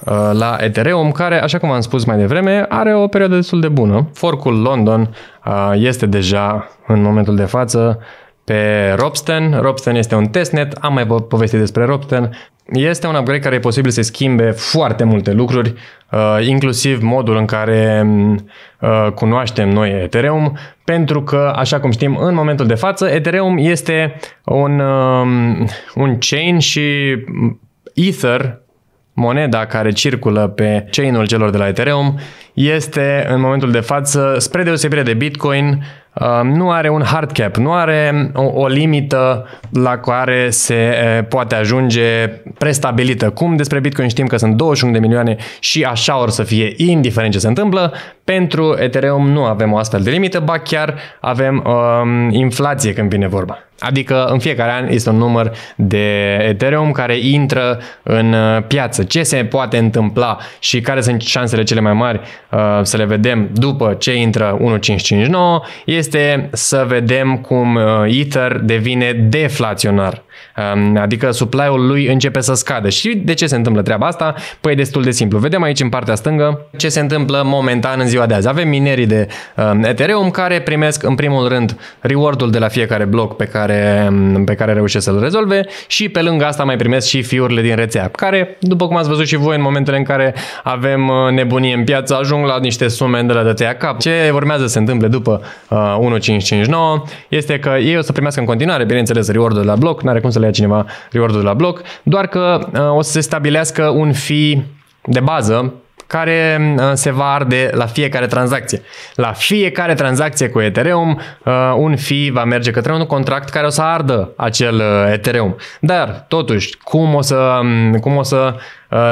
Uh, la Ethereum, care, așa cum am spus mai devreme, are o perioadă destul de bună. Forcul London uh, este deja, în momentul de față, pe Robsten. Robsten este un testnet, am mai povestit despre Robsten. Este un upgrade care e posibil să schimbe foarte multe lucruri, uh, inclusiv modul în care mm, cunoaștem noi Ethereum, pentru că, așa cum știm, în momentul de față, Ethereum este un, um, un chain și mm, Ether moneda care circulă pe chain-ul celor de la Ethereum este în momentul de față, spre deosebire de Bitcoin, uh, nu are un hard cap, nu are o, o limită la care se uh, poate ajunge prestabilită. Cum despre Bitcoin știm că sunt 21 de milioane și așa or să fie, indiferent ce se întâmplă, pentru Ethereum nu avem o astfel de limită, ba chiar avem um, inflație când vine vorba. Adică în fiecare an este un număr de Ethereum care intră în uh, piață. Ce se poate întâmpla și care sunt șansele cele mai mari uh, să le vedem după ce intră 1559 este să vedem cum uh, Ether devine deflaționar. Adică supply-ul lui începe să scadă. Și de ce se întâmplă treaba asta? Păi e destul de simplu. Vedem aici în partea stângă ce se întâmplă momentan în ziua de azi. Avem minerii de um, Ethereum care primesc în primul rând reward-ul de la fiecare bloc pe care, um, pe care reușesc să-l rezolve și pe lângă asta mai primesc și fiurile din rețea, care, după cum ați văzut și voi în momentele în care avem uh, nebunie în piață, ajung la niște sume de la de cap. Ce urmează să se întâmple după 1559 uh, este că ei o să primească în continuare, bineînțeles, reward-ul de la bloc, n-are cum să le ia cineva reward de la bloc, doar că uh, o să se stabilească un fee de bază care uh, se va arde la fiecare tranzacție. La fiecare tranzacție cu Ethereum, uh, un fi va merge către un contract care o să ardă acel uh, Ethereum. Dar, totuși, cum o să, um, cum o să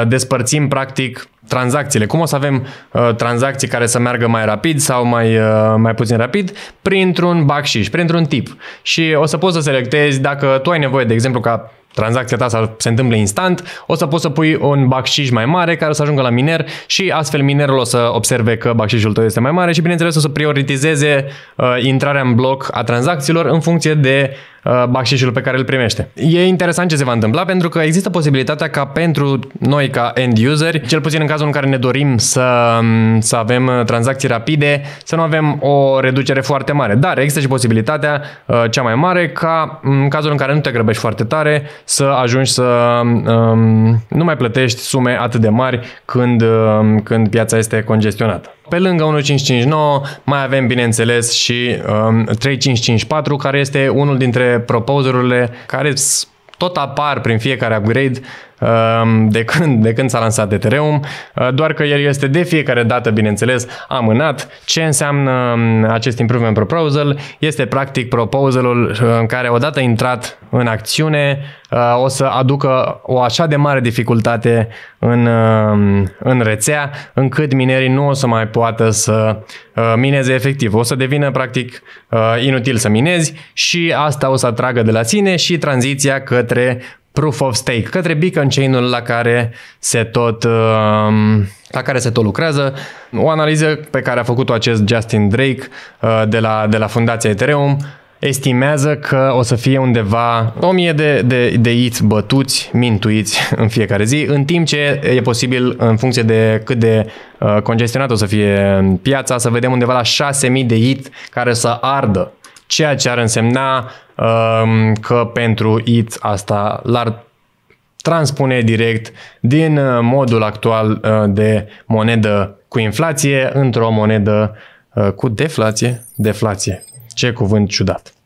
despărțim practic tranzacțiile. Cum o să avem tranzacții care să meargă mai rapid sau mai, mai puțin rapid? Printr-un backshish, printr-un tip. Și o să poți să selectezi dacă tu ai nevoie, de exemplu, ca tranzacția ta să se întâmple instant, o să poți să pui un bacșiș mai mare care o să ajungă la miner și astfel minerul o să observe că bacșișul tău este mai mare și bineînțeles o să prioritizeze uh, intrarea în bloc a tranzacțiilor în funcție de uh, Uh, bacșișul pe care îl primește. E interesant ce se va întâmpla pentru că există posibilitatea ca pentru noi ca end useri, cel puțin în cazul în care ne dorim să, um, să avem uh, tranzacții rapide, să nu avem o reducere foarte mare. Dar există și posibilitatea uh, cea mai mare ca um, în cazul în care nu te grăbești foarte tare să ajungi să um, nu mai plătești sume atât de mari când, um, când piața este congestionată. Pe lângă 1559 mai avem, bineînțeles, și um, 3554, care este unul dintre propozurile care tot apar prin fiecare upgrade Ehm, de când, de când s-a lansat Ethereum, eh, doar că el este de fiecare dată, bineînțeles, amânat. Ce înseamnă mm, acest improvement proposal? Este practic proposalul eh, în care odată intrat în acțiune eh, o să aducă o așa de mare dificultate în, în rețea încât minerii nu o să mai poată să mineze efectiv. O să devină practic inutil să minezi și asta o să atragă de la sine și tranziția către proof of stake către beacon chain-ul la care se tot um, la care se tot lucrează. O analiză pe care a făcut-o acest Justin Drake uh, de la, de la Fundația Ethereum estimează că o să fie undeva 1000 de, de, de iți bătuți, mintuiți în fiecare zi, în timp ce e posibil, în funcție de cât de uh, congestionat o să fie piața, să vedem undeva la 6000 de it care să ardă ceea ce ar însemna um, că pentru IT asta l-ar transpune direct din uh, modul actual uh, de monedă cu inflație într-o monedă uh, cu deflație, deflație. Ce cuvânt ciudat!